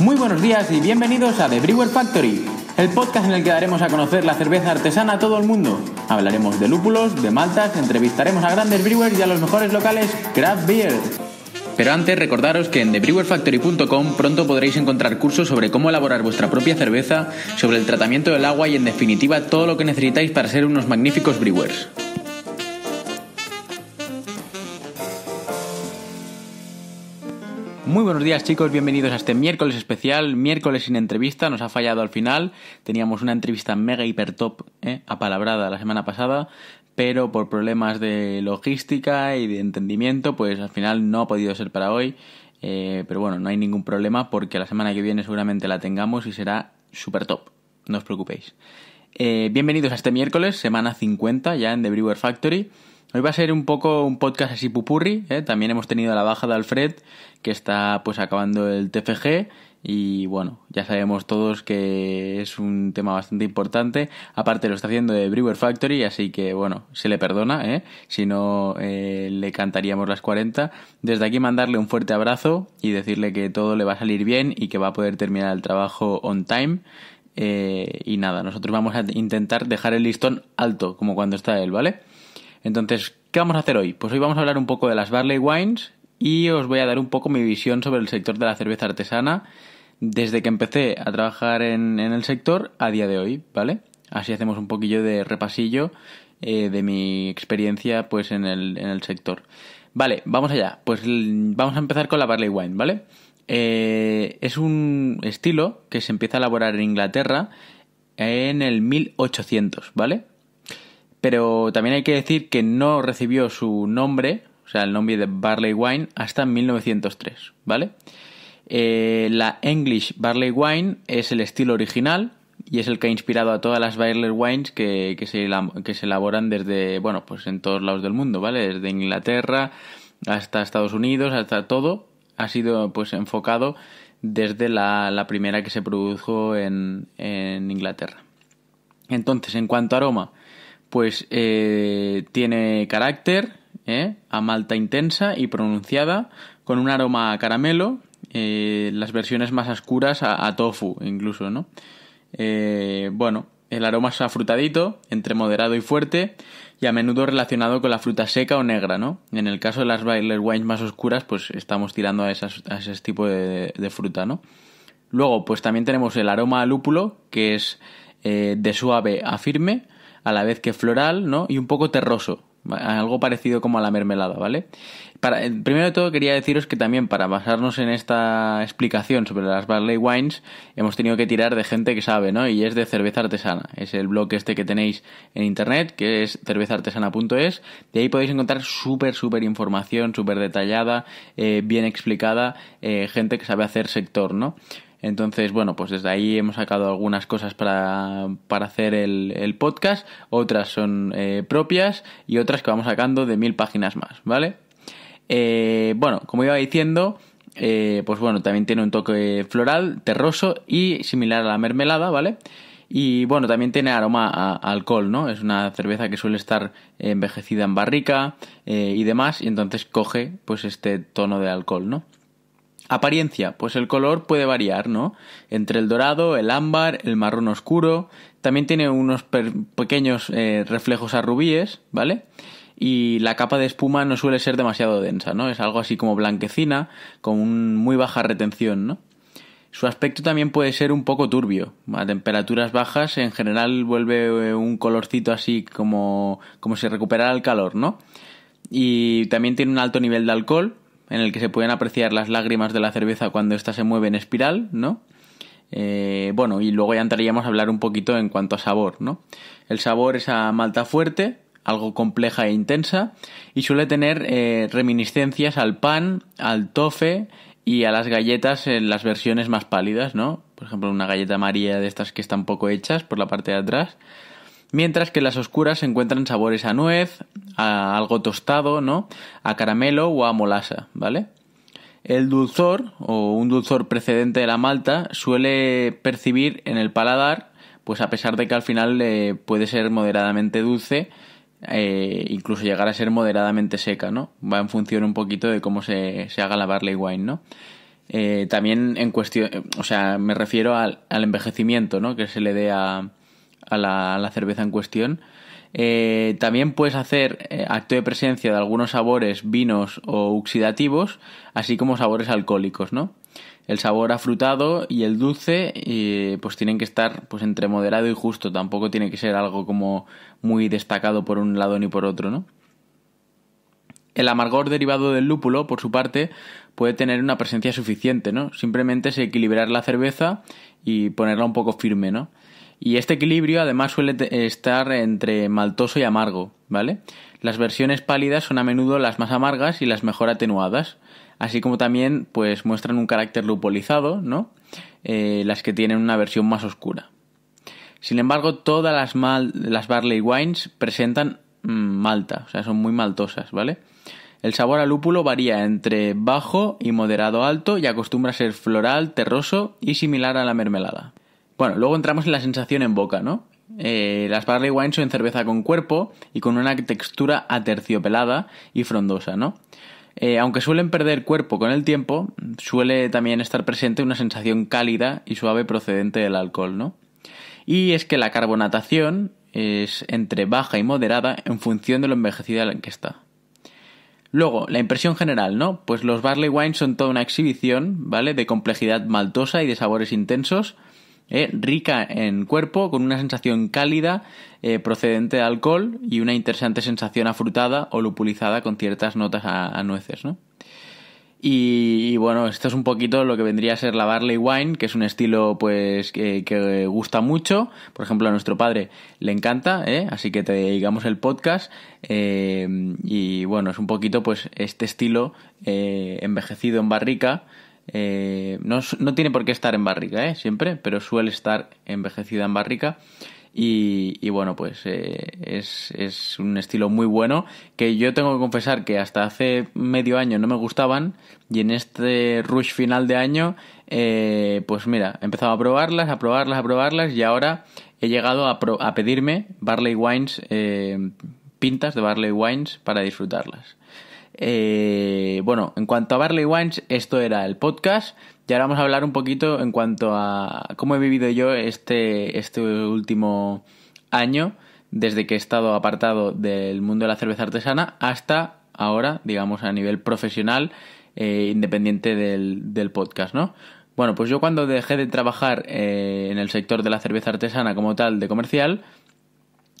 Muy buenos días y bienvenidos a The Brewer Factory, el podcast en el que daremos a conocer la cerveza artesana a todo el mundo. Hablaremos de lúpulos, de maltas, entrevistaremos a grandes brewers y a los mejores locales craft beer. Pero antes recordaros que en thebrewerfactory.com pronto podréis encontrar cursos sobre cómo elaborar vuestra propia cerveza, sobre el tratamiento del agua y en definitiva todo lo que necesitáis para ser unos magníficos brewers. Muy buenos días chicos, bienvenidos a este miércoles especial, miércoles sin entrevista, nos ha fallado al final, teníamos una entrevista mega hiper top ¿eh? apalabrada la semana pasada, pero por problemas de logística y de entendimiento, pues al final no ha podido ser para hoy, eh, pero bueno, no hay ningún problema porque la semana que viene seguramente la tengamos y será super top, no os preocupéis. Eh, bienvenidos a este miércoles, semana 50 ya en The Brewer Factory. Hoy va a ser un poco un podcast así pupurri, ¿eh? también hemos tenido la baja de Alfred, que está pues acabando el TFG, y bueno, ya sabemos todos que es un tema bastante importante. Aparte lo está haciendo de Brewer Factory, así que bueno, se le perdona, ¿eh? si no eh, le cantaríamos las 40. Desde aquí mandarle un fuerte abrazo y decirle que todo le va a salir bien y que va a poder terminar el trabajo on time. y nada, nosotros vamos a intentar dejar el listón alto, como cuando está él, ¿vale? Entonces, ¿qué vamos a hacer hoy? Pues hoy vamos a hablar un poco de las barley wines y os voy a dar un poco mi visión sobre el sector de la cerveza artesana desde que empecé a trabajar en, el sector a día de hoy, ¿vale? Así hacemos un poquillo de repasillo eh, de mi experiencia pues en el, sector. Vale, vamos allá. Pues vamos a empezar con la barley wine, ¿vale? Eh, es un estilo que se empieza a elaborar en Inglaterra en el 1800, ¿vale? Pero también hay que decir que no recibió su nombre, o sea, el nombre de Barley Wine, hasta 1903, ¿vale? Eh, la English Barley Wine es el estilo original y es el que ha inspirado a todas las Barley Wines que, se, elaboran desde, bueno, pues en todos lados del mundo, ¿vale? Desde Inglaterra hasta Estados Unidos, hasta todo, ha sido pues enfocado desde la, la primera que se produjo en, en Inglaterra. Entonces, en cuanto a aroma, pues eh, tiene carácter, ¿eh? a malta intensa y pronunciada, con un aroma a caramelo, eh, las versiones más oscuras a, tofu incluso, ¿no? bueno, el aroma es afrutadito, entre moderado y fuerte, y a menudo relacionado con la fruta seca o negra, ¿no? En el caso de las bailes Wines más oscuras, pues estamos tirando a, ese tipo de, fruta, ¿no? Luego, pues también tenemos el aroma a lúpulo, que es de suave a firme, a la vez que floral, ¿no? Y un poco terroso, algo parecido como a la mermelada, ¿vale? Para, eh, primero de todo quería deciros que también para basarnos en esta explicación sobre las Barley Wines hemos tenido que tirar de gente que sabe, ¿no? Y es de cerveza artesana. Es el blog este que tenéis en internet, que es cervezaartesana.es. De ahí podéis encontrar súper, súper información, súper detallada, eh, bien explicada, eh, gente que sabe hacer sector, ¿no? Entonces, bueno, pues desde ahí hemos sacado algunas cosas para, hacer el, podcast, otras son eh, propias y otras que vamos sacando de mil páginas más, ¿vale? Eh, bueno, como iba diciendo, eh, pues bueno, también tiene un toque floral, terroso y similar a la mermelada, ¿vale? Y bueno, también tiene aroma a alcohol, ¿no? Es una cerveza que suele estar envejecida en barrica y demás, y entonces coge pues este tono de alcohol, ¿no? Apariencia, pues el color puede variar, ¿no? Entre el dorado, el ámbar, el marrón oscuro. También tiene unos pequeños eh, reflejos a rubíes, ¿vale? Y la capa de espuma no suele ser demasiado densa, ¿no? Es algo así como blanquecina, con muy baja retención, ¿no? Su aspecto también puede ser un poco turbio. A temperaturas bajas en general vuelve eh, un colorcito así como, como si recuperara el calor, ¿no? Y también tiene un alto nivel de alcohol, en el que se pueden apreciar las lágrimas de la cerveza cuando ésta se mueve en espiral, ¿no? Eh, bueno, y luego ya entraríamos a hablar un poquito en cuanto a sabor, ¿no? El sabor es a malta fuerte, algo compleja e intensa, y suele tener eh, reminiscencias al pan, al tofe y a las galletas en las versiones más pálidas, ¿no? Por ejemplo, una galleta María de estas que están poco hechas por la parte de atrás. Mientras que las oscuras encuentran sabores a nuez, a algo tostado, ¿no? A caramelo o a molasa, ¿vale? El dulzor o un dulzor precedente de la malta suele percibir en el paladar, pues a pesar de que al final eh, puede ser moderadamente dulce, eh, incluso llegar a ser moderadamente seca, ¿no? Va en función un poquito de cómo se, haga la barley wine, ¿no? Eh, también en cuestión, o sea, me refiero al, al envejecimiento, ¿no? Que se le dé a, a la, cerveza en cuestión. Eh, también puedes hacer eh, acto de presencia de algunos sabores vinos o oxidativos, así como sabores alcohólicos, ¿no? El sabor afrutado y el dulce eh, pues tienen que estar pues entre moderado y justo, tampoco tiene que ser algo como muy destacado por un lado ni por otro, ¿no? El amargor derivado del lúpulo, por su parte, puede tener una presencia suficiente, ¿no? Simplemente es equilibrar la cerveza y ponerla un poco firme, ¿no? Y este equilibrio además suele estar entre maltoso y amargo, ¿vale? Las versiones pálidas son a menudo las más amargas y las mejor atenuadas, así como también pues muestran un carácter lupolizado, ¿no? Eh, las que tienen una versión más oscura. Sin embargo, todas las, las barley wines presentan mm, malta, o sea, son muy maltosas, ¿vale? El sabor al lúpulo varía entre bajo y moderado alto y acostumbra a ser floral, terroso y similar a la mermelada. Bueno, luego entramos en la sensación en boca, ¿no? Eh, las barley wines son cerveza con cuerpo y con una textura aterciopelada y frondosa, ¿no? Eh, aunque suelen perder cuerpo con el tiempo, suele también estar presente una sensación cálida y suave procedente del alcohol, ¿no? Y es que la carbonatación es entre baja y moderada en función de lo envejecida en que está. Luego, la impresión general, ¿no? Pues los barley wines son toda una exhibición, ¿vale? De complejidad maltosa y de sabores intensos, eh, rica en cuerpo, con una sensación cálida eh, procedente de alcohol y una interesante sensación afrutada o lupulizada con ciertas notas a, nueces. ¿no? Y, bueno, esto es un poquito lo que vendría a ser la barley wine, que es un estilo pues que, gusta mucho. Por ejemplo, a nuestro padre le encanta, ¿eh? así que te dedicamos el podcast. y bueno, es un poquito pues este estilo envejecido en barrica eh, no, tiene por qué estar en barrica, ¿eh? Siempre, pero suele estar envejecida en barrica. Y, bueno, pues eh, es, un estilo muy bueno que yo tengo que confesar que hasta hace medio año no me gustaban y en este rush final de año, pues mira, he empezado a probarlas, a probarlas, a probarlas y ahora he llegado a pedirme Barley Wines, pintas de Barley Wines para disfrutarlas. Eh, bueno, en cuanto a Barley Wines, esto era el podcast. Y ahora vamos a hablar un poquito en cuanto a cómo he vivido yo este, este último año, desde que he estado apartado del mundo de la cerveza artesana hasta ahora, digamos, a nivel profesional, eh, independiente del, del, podcast, ¿no? Bueno, pues yo cuando dejé de trabajar eh, en el sector de la cerveza artesana como tal de comercial,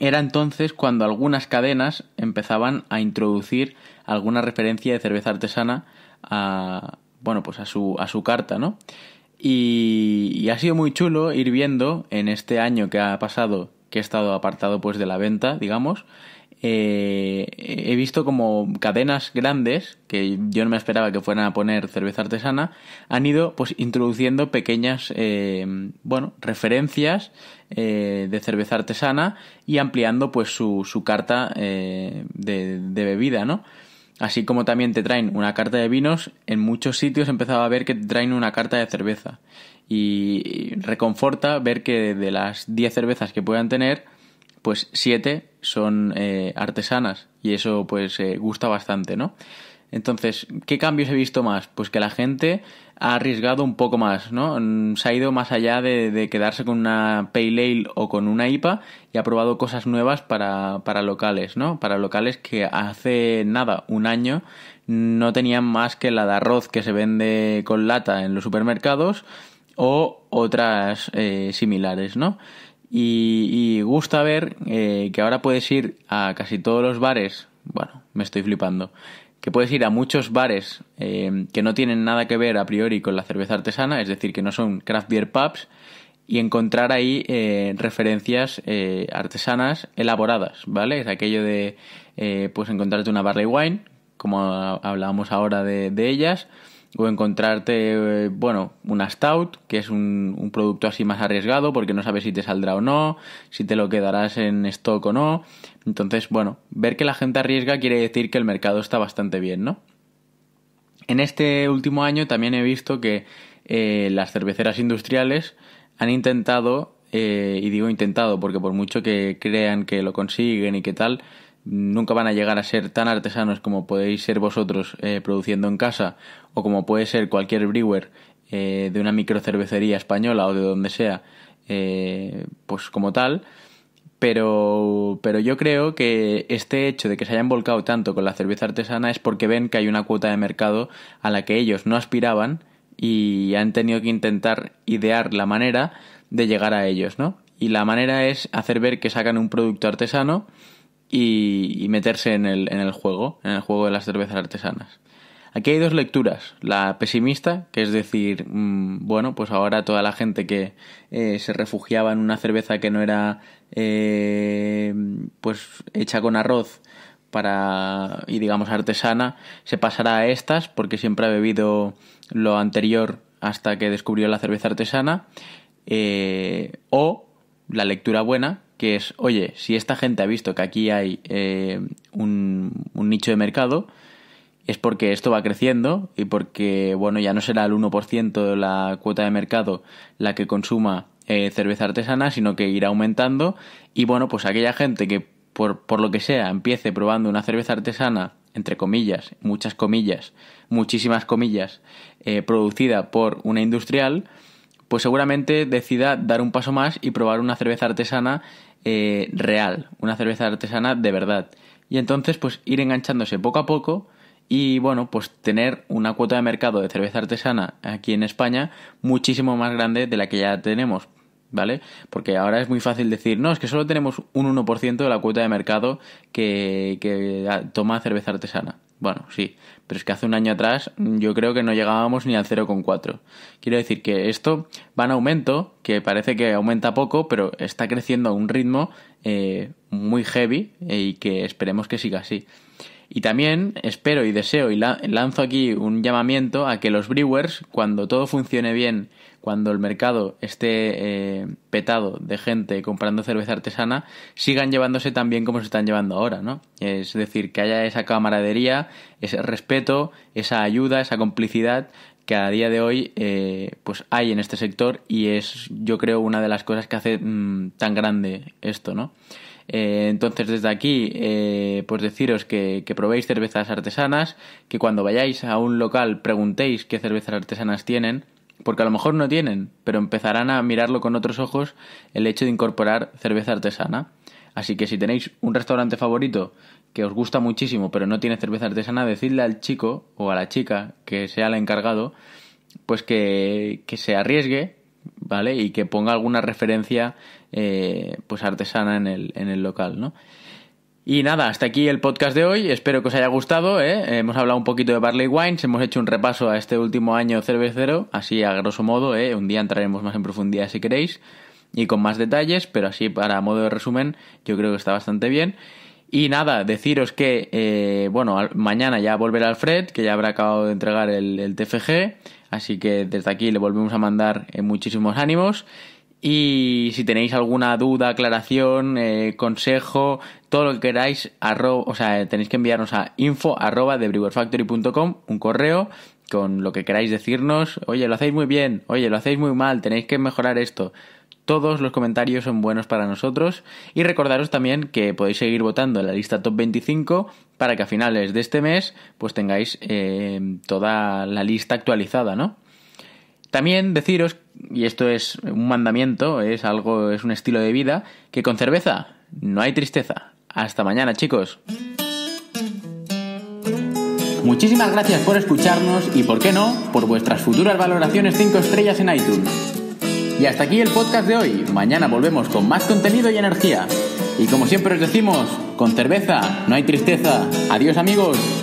era entonces cuando algunas cadenas empezaban a introducir alguna referencia de cerveza artesana a, bueno, pues a su, a su carta, ¿no? Y, ha sido muy chulo ir viendo en este año que ha pasado, que he estado apartado pues de la venta, digamos, eh, he visto como cadenas grandes, que yo no me esperaba que fueran a poner cerveza artesana, han ido pues introduciendo pequeñas, eh, bueno, referencias eh, de cerveza artesana y ampliando pues su, carta de, de, bebida, ¿no? Así como también te traen una carta de vinos, en muchos sitios empezaba a ver que te traen una carta de cerveza. Y reconforta ver que de las 10 cervezas que puedan tener, pues siete son eh, artesanas y eso pues eh, gusta bastante, ¿no? Entonces, ¿qué cambios he visto más? Pues que la gente ha arriesgado un poco más, ¿no? Mm, se ha ido más allá de, quedarse con una Pale Ale o con una IPA y ha probado cosas nuevas para, para locales, ¿no? Para locales que hace nada, un año, no tenían más que la de arroz que se vende con lata en los supermercados o otras eh, similares, ¿no? Y, gusta ver eh, que ahora puedes ir a casi todos los bares, bueno, me estoy flipando, que puedes ir a muchos bares eh, que no tienen nada que ver a priori con la cerveza artesana, es decir, que no son craft beer pubs, y encontrar ahí eh, referencias artesanas elaboradas, ¿vale? Es aquello de, pues, encontrarte una barley wine, como hablábamos ahora de, de ellas, o encontrarte, eh, bueno, un stout, que es un, producto así más arriesgado porque no sabes si te saldrá o no, si te lo quedarás en stock o no. Entonces, bueno, ver que la gente arriesga quiere decir que el mercado está bastante bien, ¿no? En este último año también he visto que eh, las cerveceras industriales han intentado, eh, y digo intentado porque por mucho que crean que lo consiguen y que tal, nunca van a llegar a ser tan artesanos como podéis ser vosotros eh, produciendo en casa o como puede ser cualquier brewer eh, de una microcervecería española o de donde sea, eh, pues como tal. Pero, pero yo creo que este hecho de que se hayan volcado tanto con la cerveza artesana es porque ven que hay una cuota de mercado a la que ellos no aspiraban y han tenido que intentar idear la manera de llegar a ellos, ¿no? Y la manera es hacer ver que sacan un producto artesano, y, meterse en el, juego, en el juego de las cervezas artesanas. Aquí hay dos lecturas. La pesimista, que es decir, mm, bueno, pues ahora toda la gente que eh, se refugiaba en una cerveza que no era eh, pues hecha con arroz para y digamos artesana, se pasará a estas porque siempre ha bebido lo anterior hasta que descubrió la cerveza artesana. Eh, o la lectura buena, que es, oye, si esta gente ha visto que aquí hay eh, un, nicho de mercado, es porque esto va creciendo y porque, bueno, ya no será el 1% de la cuota de mercado la que consuma eh, cerveza artesana, sino que irá aumentando y, bueno, pues aquella gente que, por, lo que sea, empiece probando una cerveza artesana entre comillas, muchas comillas, muchísimas comillas, eh, producida por una industrial, pues seguramente decida dar un paso más y probar una cerveza artesana eh, real, una cerveza artesana de verdad. Y entonces, pues ir enganchándose poco a poco y bueno, pues tener una cuota de mercado de cerveza artesana aquí en España muchísimo más grande de la que ya tenemos. ¿vale? Porque ahora es muy fácil decir, no, es que solo tenemos un 1% de la cuota de mercado que, que, ah, toma cerveza artesana. Bueno, sí, pero es que hace un año atrás mm, yo creo que no llegábamos ni al 0,4. Quiero decir que esto va en aumento, que parece que aumenta poco, pero está creciendo a un ritmo eh, muy heavy eh, y que esperemos que siga así. Y también espero y deseo y lanzo aquí un llamamiento a que los Brewers, cuando todo funcione bien cuando el mercado esté eh, petado de gente comprando cerveza artesana, sigan llevándose tan bien como se están llevando ahora, ¿no? Es decir, que haya esa camaradería, ese respeto, esa ayuda, esa complicidad que a día de hoy eh, pues hay en este sector y es yo creo una de las cosas que hace mm, tan grande esto, ¿no? Eh, entonces, desde aquí, pues deciros que, que, probéis cervezas artesanas, que cuando vayáis a un local preguntéis qué cervezas artesanas tienen, porque a lo mejor no tienen, pero empezarán a mirarlo con otros ojos el hecho de incorporar cerveza artesana. Así que si tenéis un restaurante favorito que os gusta muchísimo pero no tiene cerveza artesana, decidle al chico o a la chica que sea el encargado, pues que, que se arriesgue, ¿vale? Y que ponga alguna referencia eh, pues artesana en el, en el local, ¿no? Y nada, hasta aquí el podcast de hoy. Espero que os haya gustado. ¿eh? Hemos hablado un poquito de Barley Wines, hemos hecho un repaso a este último año cervecero, así a grosso modo. ¿eh? Un día entraremos más en profundidad si queréis y con más detalles, pero así para modo de resumen, yo creo que está bastante bien. Y nada, deciros que, eh, bueno, mañana ya volverá Alfred, que ya habrá acabado de entregar el TFG, así que desde aquí le volvemos a mandar muchísimos ánimos. Y si tenéis alguna duda, aclaración, eh, consejo, todo lo que queráis, o sea, tenéis que enviarnos a info de un correo con lo que queráis decirnos. Oye, lo hacéis muy bien, oye, lo hacéis muy mal, tenéis que mejorar esto. Todos los comentarios son buenos para nosotros. Y recordaros también que podéis seguir votando en la lista top 25 para que a finales de este mes pues tengáis eh, toda la lista actualizada, ¿no? También deciros, y esto es un mandamiento, es algo, es un estilo de vida, que con cerveza no hay tristeza. Hasta mañana, chicos. Muchísimas gracias por escucharnos y, por qué no, por vuestras futuras valoraciones 5 estrellas en iTunes. Y hasta aquí el podcast de hoy. Mañana volvemos con más contenido y energía. Y como siempre os decimos, con cerveza no hay tristeza. Adiós amigos.